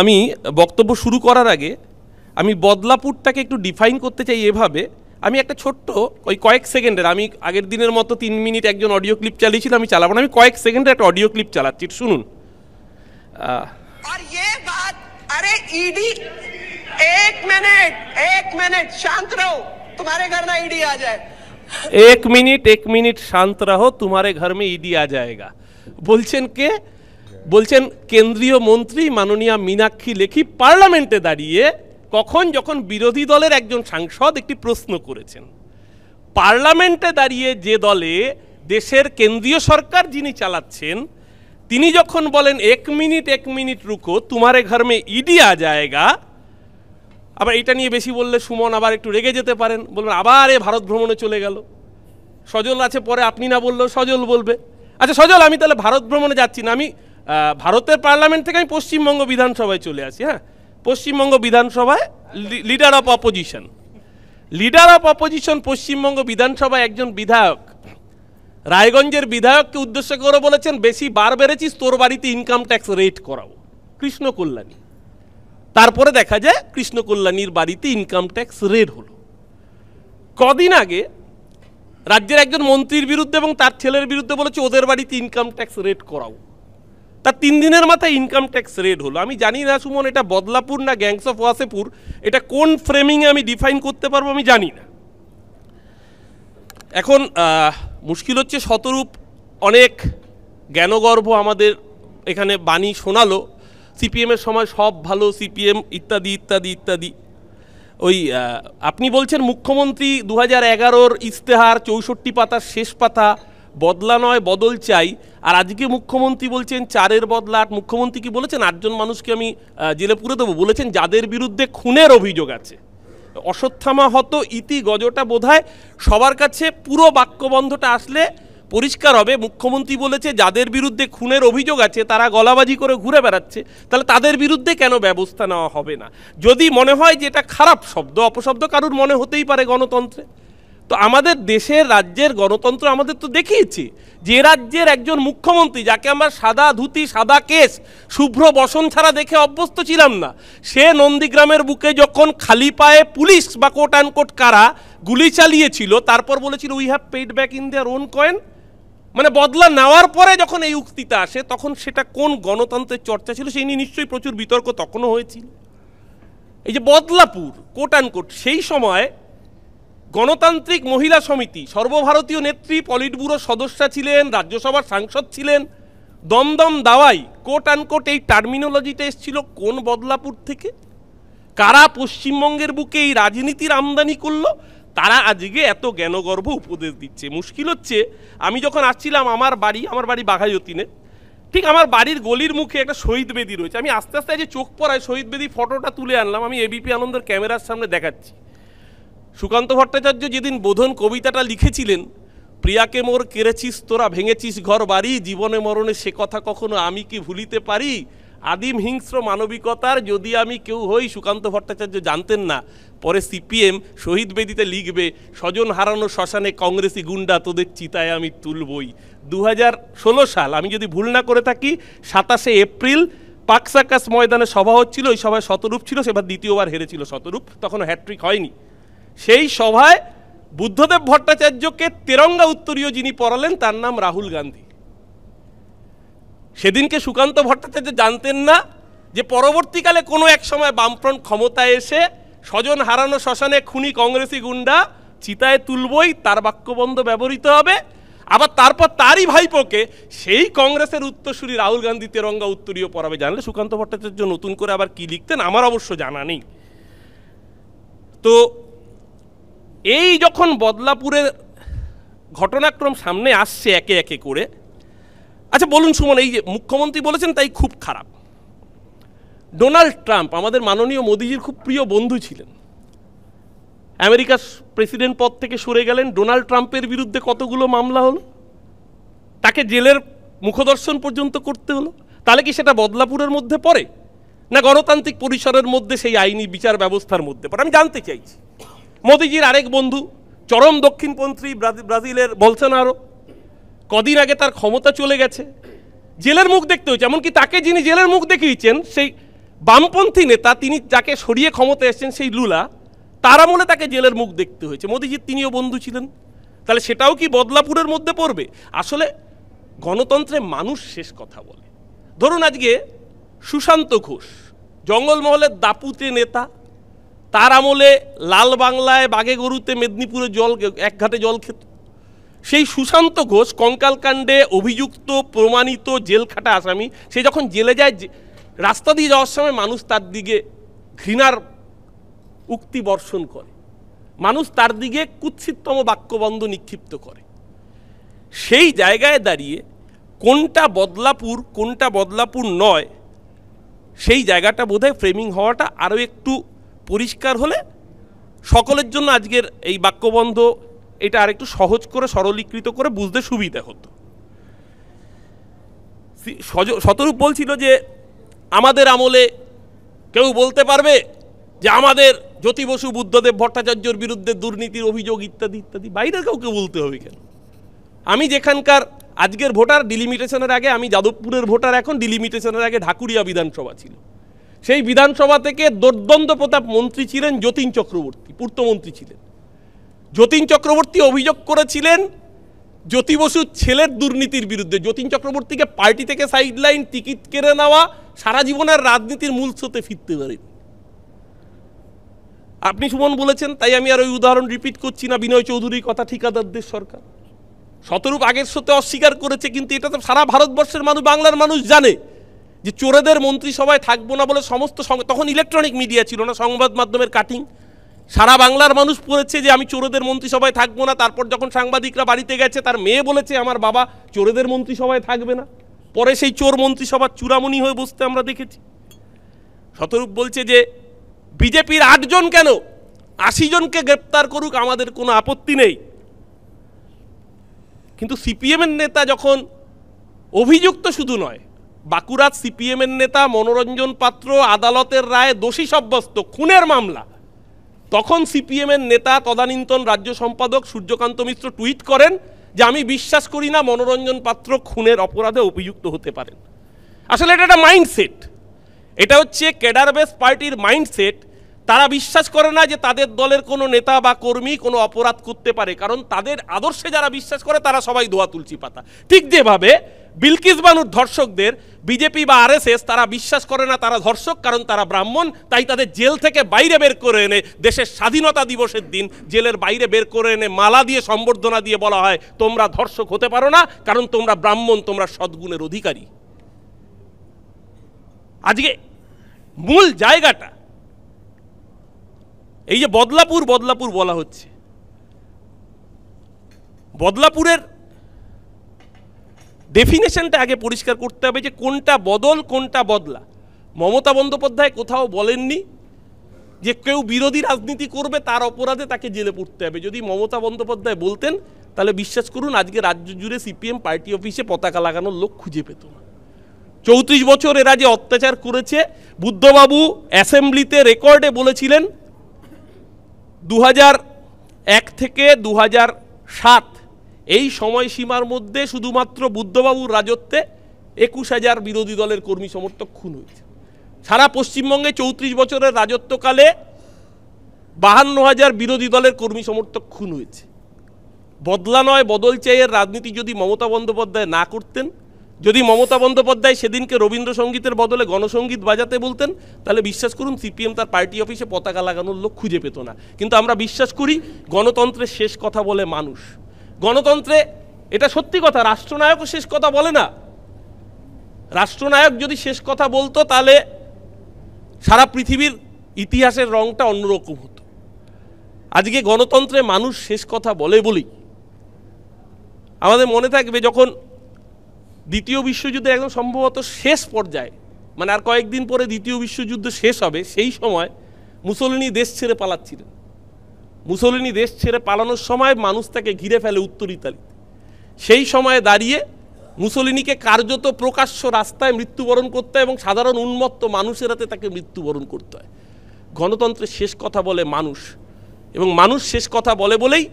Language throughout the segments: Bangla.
আমি বক্তব্য শুরু করার আগে আমি বদলাপুরটাকে একটু ডিফাইন করতে চাই এভাবে আমি একটা ছোট্ট ওই কয়েক সেকেন্ডের আমি আগের দিনের মতো তিন মিনিট একজন অডিও ক্লিপ চালিয়েছিলাম আমি চালাবো না আমি কয়েক সেকেন্ডের একটা অডিও ক্লিপ চালাচ্ছি শুনুন ইয়ে এক মিনিট এক মিনিট শান্ত রাহো তোমার ঘর মে ইডি ना ईडी आ কে বলছেন কেন্দ্রীয় মন্ত্রী মাননীয়া মীনাক্ষী লেখি পার্লামেন্টে দাঁড়িয়ে কখন যখন বিরোধী দলের একজন সাংসদ একটি প্রশ্ন করেছেন পার্লামেন্টে দাঁড়িয়ে যে দলে দেশের কেন্দ্রীয় সরকার যিনি চালাচ্ছেন তিনি যখন বলেন এক মিনিট এক মিনিট রুকো তোমারে ঘর ইডি আ যায়গা আবার এটা নিয়ে বেশি বললে সুমন আবার একটু রেগে যেতে পারেন বলবেন আবার এ ভারত ভ্রমণে চলে গেল সজল আছে পরে আপনি না বললেও সজল বলবে আচ্ছা সজল আমি তাহলে ভারত ভ্রমণে যাচ্ছি না আমি ভারতের পার্লামেন্ট থেকে আমি পশ্চিমবঙ্গ বিধানসভায় চলে আসি হ্যাঁ পশ্চিমবঙ্গ বিধানসভায় leader of opposition leader of opposition Paschimbanga বিধানসভায় একজন বিধায়ক রায়গঞ্জের বিধায়ককে উদ্দেশ্য করে বলেছেন বেশি বার বেড়েছিস তোর বাড়িতে ইনকাম ট্যাক্স রেট করাও কৃষ্ণ কল্যাণী তারপরে দেখা যায় কৃষ্ণ কল্যাণীর বাড়িতে ইনকাম ট্যাক্স রেড হলো কদিন আগে রাজ্যের একজন মন্ত্রীর বিরুদ্ধে এবং তার ছেলের বিরুদ্ধে বলেছে ওদের বাড়িতে ইনকাম ট্যাক্স রেট করাও তা তিন দিনের মাথায় ইনকাম ট্যাক্স রেড হলো আমি জানি না সুমন এটা বদলাপুর না গ্যাংস অফ ওয়াসেপুর এটা কোন ফ্রেমিংয়ে আমি ডিফাইন করতে পারবো আমি জানি না এখন মুশকিল হচ্ছে শতরূপ অনেক জ্ঞানগর্ভ আমাদের এখানে বাণী শোনালো সিপিএমের সময় সব ভালো সিপিএম ইত্যাদি ইত্যাদি ইত্যাদি ওই আপনি বলছেন মুখ্যমন্ত্রী দু হাজার এগারোর ইশতেহার চৌষট্টি পাতার শেষ পাতা বদলা নয় বদল চাই আর আজকে মুখ্যমন্ত্রী বলছেন চারের বদলা আট মুখ্যমন্ত্রী কি বলেছেন আটজন মানুষকে আমি জেলে পুরে দেবো বলেছেন যাদের বিরুদ্ধে খুনের অভিযোগ আছে অশ্বত্থামা হত ইতি গজটা বোধহয় সবার কাছে পুরো বাক্যবন্ধটা আসলে পরিষ্কার হবে মুখ্যমন্ত্রী বলেছে যাদের বিরুদ্ধে খুনের অভিযোগ আছে তারা গলাবাজি করে ঘুরে বেড়াচ্ছে তাহলে তাদের বিরুদ্ধে কেন ব্যবস্থা নেওয়া হবে না যদি মনে হয় যে এটা খারাপ শব্দ অপশব্দ কারুর মনে হতেই পারে গণতন্ত্রে তো আমাদের দেশের রাজ্যের গণতন্ত্র আমাদের তো দেখিয়েছি যে রাজ্যের একজন মুখ্যমন্ত্রী যাকে আমরা সাদা ধুতি সাদা কেস শুভ্র বসন ছাড়া দেখে অভ্যস্ত ছিলাম না সে নন্দীগ্রামের বুকে যখন খালি পায়ে পুলিশ বা কোট কোট কারা গুলি চালিয়েছিল তারপর বলেছিল we have paid back in their own coin মানে বদলা নেওয়ার পরে যখন এই উক্তিটা আসে তখন সেটা কোন গণতন্ত্রের চর্চা ছিল সেই নিয়ে নিশ্চয়ই প্রচুর বিতর্ক তখনও হয়েছিল এই যে বদলাপুর কোট কোট সেই সময় গণতান্ত্রিক মহিলা সমিতি সর্বভারতীয় নেত্রী পলিট ব্যুরোর সদস্যা ছিলেন রাজ্যসভার সাংসদ ছিলেন দমদম দাওয়াই কোট আনকোট এই টার্মিনোলজিটা এসেছিল কোন বদলাপুর থেকে কারা পশ্চিমবঙ্গের বুকে এই রাজনীতির আমদানি করলো তারা আজকে এত জ্ঞানগর্ভ উপদেশ দিচ্ছে মুশকিল হচ্ছে আমি যখন আসছিলাম আমার বাড়ি আমার বাড়ি বাঘাযতীনে ঠিক আমার বাড়ির গলির মুখে একটা শহীদ বেদি রয়েছে আমি আস্তে আস্তে যে চোখ পড়ায় শহীদ বেদি ফটোটা তুলে আনলাম আমি এবিপি আনন্দের ক্যামেরার সামনে দেখাচ্ছি সুকান্ত ভট্টাচার্য যেদিন বোধন কবিতাটা লিখেছিলেন প্রিয়াকে মোর কেড়েছিস তোরা ভেঙেছিস ঘর বাড়ি জীবনে মরণে সে কথা কখনো আমি কি ভুলিতে পারি আদিম হিংস্র মানবিকতার যদি আমি কেউ হই সুকান্ত ভট্টাচার্য জানতেন না পরে সিপিএম শহীদ বেদিতে লিখবে স্বজন হারানো শ্মশানে কংগ্রেসি গুন্ডা তোদের চিতায় আমি তুলবই দু হাজার সাল আমি যদি ভুল না করে থাকি সাতাশে এপ্রিল পাকসাকাস ময়দানে সভা হচ্ছিল ওই সভায় শতরূপ ছিল সেবার দ্বিতীয়বার হেরেছিল শতরূপ তখন হ্যাট্রিক হয়নি সেই সভায় বুদ্ধদেব ভট্টাচার্যকে তেরঙ্গা উত্তরীয় যিনি পড়ালেন তার নাম রাহুল গান্ধী সেদিনকে সুকান্ত ভট্টাচার্য জানতেন না যে পরবর্তীকালে কোনো এক সময় বামফ্রন্ট ক্ষমতায় এসে স্বজন হারানো শ্মশানে খুনি কংগ্রেসি গুন্ডা চিতায় তুলবই তার বাক্যবন্ধ ব্যবহৃত হবে আবার তারপর তারই ভাইপোকে সেই কংগ্রেসের উত্তরসূরি রাহুল গান্ধী তেরঙ্গা উত্তরীয় পড়াবে জানলে সুকান্ত ভট্টাচার্য নতুন করে আবার কি লিখতেন আমার অবশ্য জানা নেই তো এই যখন বদলাপুরের ঘটনাক্রম সামনে আসছে একে একে করে আচ্ছা বলুন সুমন এই যে মুখ্যমন্ত্রী বলেছেন তাই খুব খারাপ ডোনাল্ড ট্রাম্প আমাদের মাননীয় মোদীজির খুব প্রিয় বন্ধু ছিলেন আমেরিকার প্রেসিডেন্ট পদ থেকে সরে গেলেন ডোনাল্ড ট্রাম্পের বিরুদ্ধে কতগুলো মামলা হলো তাকে জেলের মুখদর্শন পর্যন্ত করতে হলো তাহলে কি সেটা বদলাপুরের মধ্যে পড়ে না গণতান্ত্রিক পরিসরের মধ্যে সেই আইনি বিচার ব্যবস্থার মধ্যে পড়ে আমি জানতে চাইছি মোদিজির আরেক বন্ধু চরম দক্ষিণপন্থী ব্রাজিলের বলসেনারো কদিন আগে তার ক্ষমতা চলে গেছে জেলের মুখ দেখতে হয়েছে এমনকি তাকে যিনি জেলের মুখ দেখিয়েছেন সেই বামপন্থী নেতা তিনি যাকে সরিয়ে ক্ষমতা এসছেন সেই লুলা তার আমলে তাকে জেলের মুখ দেখতে হয়েছে মোদিজির তিনিও বন্ধু ছিলেন তাহলে সেটাও কি বদলাপুরের মধ্যে পড়বে আসলে গণতন্ত্রে মানুষ শেষ কথা বলে ধরুন আজকে সুশান্ত ঘোষ জঙ্গলমহলের দাপুতে নেতা তার আমলে লাল বাংলায় বাগে গরুতে মেদিনীপুরে জল এক ঘাটে জল খেত সেই সুশান্ত ঘোষ কঙ্কালকাণ্ডে অভিযুক্ত প্রমাণিত জেল খাটা আসামি সে যখন জেলে যায় রাস্তা দিয়ে যাওয়ার সময় মানুষ তার দিকে ঘৃণার উক্তি বর্ষণ করে মানুষ তার দিকে কুৎসিততম বাক্যবন্ধ নিক্ষিপ্ত করে সেই জায়গায় দাঁড়িয়ে কোনটা বদলাপুর কোনটা বদলাপুর নয় সেই জায়গাটা বোধহয় ফ্রেমিং হওয়াটা আরও একটু পরিষ্কার হলে সকলের জন্য আজকের এই বাক্যবন্ধ এটা আরেকটু সহজ করে সরলীকৃত করে বুঝতে সুবিধা হতো শতরূপ বলছিল যে আমাদের আমলে কেউ বলতে পারবে যে আমাদের জ্যোতি বসু বুদ্ধদেব ভট্টাচার্যর বিরুদ্ধে দুর্নীতির অভিযোগ ইত্যাদি ইত্যাদি বাইরের কাউকে বলতে হবে কেন আমি যেখানকার আজকের ভোটার ডিলিমিটেশনের আগে আমি যাদবপুরের ভোটার এখন ডিলিমিটেশনের আগে ঢাকুরিয়া বিধানসভা ছিল সেই বিধানসভা থেকে দুর্দন্ত প্রতাপ মন্ত্রী ছিলেন যতীন চক্রবর্তী পূর্তমন্ত্রী ছিলেন যতীন চক্রবর্তী অভিযোগ করেছিলেন জ্যোতি বসুর ছেলের দুর্নীতির বিরুদ্ধে যতীন চক্রবর্তীকে পার্টি থেকে সাইডলাইন টিকিট কেড়ে নেওয়া সারা জীবনের রাজনীতির মূল স্রোতে ফিরতে পারেন আপনি সুমন বলেছেন তাই আমি আর ওই উদাহরণ রিপিট করছি না বিনয় চৌধুরীর কথা ঠিকাদারদের সরকার শতরূপ আগের সাথে অস্বীকার করেছে কিন্তু এটা তো সারা ভারতবর্ষের মানুষ বাংলার মানুষ জানে যে চোরেদের মন্ত্রিসভায় থাকবো না বলে সমস্ত তখন ইলেকট্রনিক মিডিয়া ছিল না সংবাদ মাধ্যমের কাটিং সারা বাংলার মানুষ পড়েছে যে আমি চোরেদের মন্ত্রিসভায় থাকবো না তারপর যখন সাংবাদিকরা বাড়িতে গেছে তার মেয়ে বলেছে আমার বাবা চোরেদের মন্ত্রিসভায় থাকবে না পরে সেই চোর মন্ত্রিসভার চূড়ামণি হয়ে বসতে আমরা দেখেছি শতরূপ বলছে যে বিজেপির আটজন কেন আশি জনকে গ্রেপ্তার করুক আমাদের কোনো আপত্তি নেই কিন্তু সিপিএমের নেতা যখন অভিযুক্ত শুধু নয় বাঁকুড়ার সিপিএমের নেতা মনোরঞ্জন পাত্র আদালতের রায়ে দোষী সাব্যস্ত খুনের মামলা তখন সিপিএমের নেতা তদানীন্তন রাজ্য সম্পাদক সূর্যকান্ত মিশ্র টুইট করেন যে আমি বিশ্বাস করি না মনোরঞ্জন পাত্র খুনের অপরাধে অভিযুক্ত হতে পারেন আসলে এটা একটা মাইন্ডসেট এটা হচ্ছে ক্যাডার বেস পার্টির মাইন্ডসেট তারা বিশ্বাস করে না যে তাদের দলের কোনো নেতা বা কর্মী কোনো অপরাধ করতে পারে কারণ তাদের আদর্শে যারা বিশ্বাস করে তারা সবাই দোয়া তুলছি পাতা ঠিক যেভাবে বিলকিস বানুর ধর্ষকদের বিজেপি বা আরএসএস তারা বিশ্বাস করে না তারা ধর্ষক কারণ তারা ব্রাহ্মণ তাই তাদের জেল থেকে বাইরে বের করে এনে দেশের স্বাধীনতা দিবসের দিন জেলের বাইরে বের করে এনে মালা দিয়ে সম্বর্ধনা দিয়ে বলা হয় তোমরা ধর্ষক হতে পারো না কারণ তোমরা ব্রাহ্মণ তোমরা সদ্গুণের অধিকারী আজকে মূল জায়গাটা এই যে বদলাপুর বদলাপুর বলা হচ্ছে বদলাপুরের ডেফিনেশনটা আগে পরিষ্কার করতে হবে যে কোনটা বদল কোনটা বদলা মমতা বন্দ্যোপাধ্যায় কোথাও বলেননি যে কেউ বিরোধী রাজনীতি করবে তার অপরাধে তাকে জেলে পড়তে হবে যদি মমতা বন্দ্যোপাধ্যায় বলতেন তাহলে বিশ্বাস করুন আজকে রাজ্য জুড়ে সিপিএম পার্টি অফিসে পতাকা লাগানোর লোক খুঁজে পেত না চৌত্রিশ বছর এরা যে অত্যাচার করেছে বুদ্ধবাবু অ্যাসেম্বলিতে রেকর্ডে বলেছিলেন দু এক থেকে দু সাত এই সময়সীমার মধ্যে শুধুমাত্র বুদ্ধবাবুর রাজত্বে একুশ হাজার বিরোধী দলের কর্মী সমর্থক খুন হয়েছে সারা পশ্চিমবঙ্গে চৌত্রিশ বছরের রাজত্বকালে বাহান্ন হাজার বিরোধী দলের কর্মী সমর্থক খুন হয়েছে বদলা নয় বদল চাইয়ের রাজনীতি যদি মমতা বন্দ্যোপাধ্যায় না করতেন যদি মমতা বন্দ্যোপাধ্যায় সেদিনকে রবীন্দ্রসঙ্গীতের বদলে গণসঙ্গীত বাজাতে বলতেন তাহলে বিশ্বাস করুন সিপিএম তার পার্টি অফিসে পতাকা লাগানোর লোক খুঁজে পেত না কিন্তু আমরা বিশ্বাস করি গণতন্ত্রের শেষ কথা বলে মানুষ গণতন্ত্রে এটা সত্যি কথা রাষ্ট্রনায়কও শেষ কথা বলে না রাষ্ট্রনায়ক যদি শেষ কথা বলতো তাহলে সারা পৃথিবীর ইতিহাসের রংটা অন্যরকম হতো আজকে গণতন্ত্রে মানুষ শেষ কথা বলে বলি আমাদের মনে থাকবে যখন দ্বিতীয় বিশ্বযুদ্ধে একদম সম্ভবত শেষ পর্যায়ে মানে আর কয়েকদিন পরে দ্বিতীয় বিশ্বযুদ্ধ শেষ হবে সেই সময় মুসলিনি দেশ ছেড়ে পালাচ্ছিলেন মুসলিনী দেশ ছেড়ে পালানোর সময় মানুষ তাকে ঘিরে ফেলে উত্তর ইতালিতে সেই সময়ে দাঁড়িয়ে মুসলিনীকে কার্যত প্রকাশ্য রাস্তায় মৃত্যুবরণ করতে হয় এবং সাধারণ উন্মত্ত মানুষের হাতে তাকে মৃত্যুবরণ করতে হয় গণতন্ত্রের শেষ কথা বলে মানুষ এবং মানুষ শেষ কথা বলে বলেই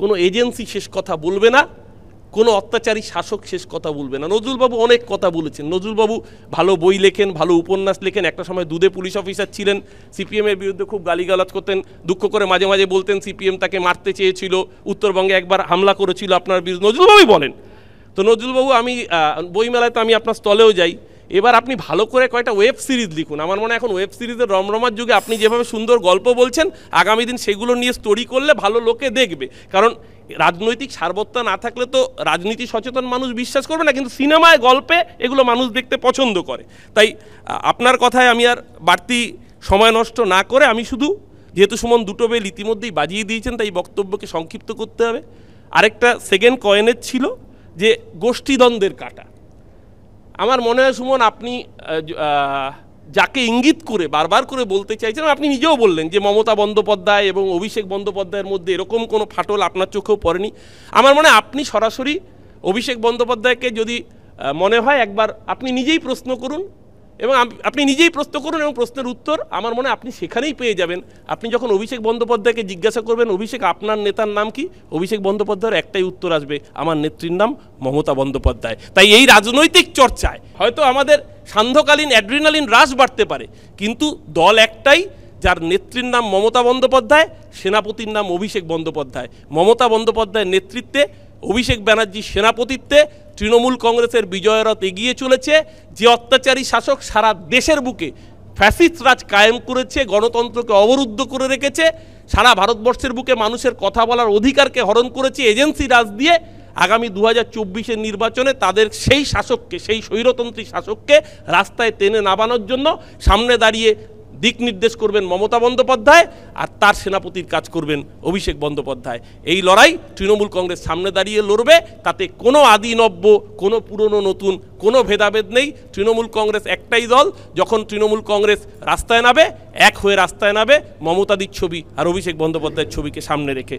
কোনো এজেন্সি শেষ কথা বলবে না কোনো অত্যাচারী শাসক শেষ কথা বলবে না নজরুলবাবু অনেক কথা বলেছেন নজরুলবাবু ভালো বই লেখেন ভালো উপন্যাস লেখেন একটা সময় দুধে পুলিশ অফিসার ছিলেন সিপিএমের বিরুদ্ধে খুব গালিগালাজ করতেন দুঃখ করে মাঝে মাঝে বলতেন সিপিএম তাকে মারতে চেয়েছিল উত্তরবঙ্গে একবার হামলা করেছিল আপনার বিরুদ্ধে নজরুলবাবুই বলেন তো নজরুলবাবু আমি বইমেলায় তো আমি আপনার স্থলেও যাই এবার আপনি ভালো করে কয়টা ওয়েব সিরিজ লিখুন আমার মনে হয় এখন ওয়েব সিরিজের রমরমার যুগে আপনি যেভাবে সুন্দর গল্প বলছেন আগামী দিন সেগুলো নিয়ে স্টোরি করলে ভালো লোকে দেখবে কারণ রাজনৈতিক সার্বত্তা না থাকলে তো রাজনীতি সচেতন মানুষ বিশ্বাস করবে না কিন্তু সিনেমায় গল্পে এগুলো মানুষ দেখতে পছন্দ করে তাই আপনার কথায় আমি আর বাড়তি সময় নষ্ট না করে আমি শুধু যেহেতু সুমন দুটো বেল ইতিমধ্যেই বাজিয়ে দিয়েছেন তাই বক্তব্যকে সংক্ষিপ্ত করতে হবে আরেকটা সেকেন্ড কয়েনের ছিল যে গোষ্ঠীদ্বন্দ্বের কাটা আমার মনে হয় সুমন আপনি যাকে ইঙ্গিত করে বারবার করে বলতে চাইছিলাম আপনি নিজেও বললেন যে মমতা বন্দ্যোপাধ্যায় এবং অভিষেক বন্দ্যোপাধ্যায়ের মধ্যে এরকম কোনো ফাটল আপনার চোখেও পড়েনি আমার মনে আপনি সরাসরি অভিষেক বন্দ্যোপাধ্যায়কে যদি মনে হয় একবার আপনি নিজেই প্রশ্ন করুন এবং আপনি নিজেই প্রশ্ন করুন এবং প্রশ্নের উত্তর আমার মনে আপনি সেখানেই পেয়ে যাবেন আপনি যখন অভিষেক বন্দ্যোপাধ্যায়কে জিজ্ঞাসা করবেন অভিষেক আপনার নেতার নাম কি অভিষেক বন্দ্যোপাধ্যায়ের একটাই উত্তর আসবে আমার নেত্রীর নাম মমতা বন্দ্যোপাধ্যায় তাই এই রাজনৈতিক চর্চায় হয়তো আমাদের সান্ধ্যকালীন অ্যাড্রিনালিন হ্রাস বাড়তে পারে কিন্তু দল একটাই যার নেত্রীর নাম মমতা বন্দ্যোপাধ্যায় সেনাপতির নাম অভিষেক বন্দ্যোপাধ্যায় মমতা বন্দ্যোপাধ্যায়ের নেতৃত্বে অভিষেক ব্যানার্জির সেনাপতিত্বে তৃণমূল কংগ্রেসের বিজয়রথ এগিয়ে চলেছে যে অত্যাচারী শাসক সারা দেশের বুকে ফ্যাসিস্ট রাজ কায়েম করেছে গণতন্ত্রকে অবরুদ্ধ করে রেখেছে সারা ভারতবর্ষের বুকে মানুষের কথা বলার অধিকারকে হরণ করেছে এজেন্সি রাজ দিয়ে আগামী দু হাজার নির্বাচনে তাদের সেই শাসককে সেই স্বৈরতন্ত্রী শাসককে রাস্তায় টেনে নামানোর জন্য সামনে দাঁড়িয়ে দিক নির্দেশ করবেন মমতা বন্দ্যোপাধ্যায় আর তার সেনাপতির কাজ করবেন অভিষেক বন্দ্যোপাধ্যায় এই লড়াই তৃণমূল কংগ্রেস সামনে দাঁড়িয়ে লড়বে তাতে কোনো আদিনব্য কোনো পুরনো নতুন কোনো ভেদাভেদ নেই তৃণমূল কংগ্রেস একটাই দল যখন তৃণমূল কংগ্রেস রাস্তায় নামে এক হয়ে রাস্তায় নামে মমতাদির ছবি আর অভিষেক বন্দ্যোপাধ্যায়ের ছবিকে সামনে রেখে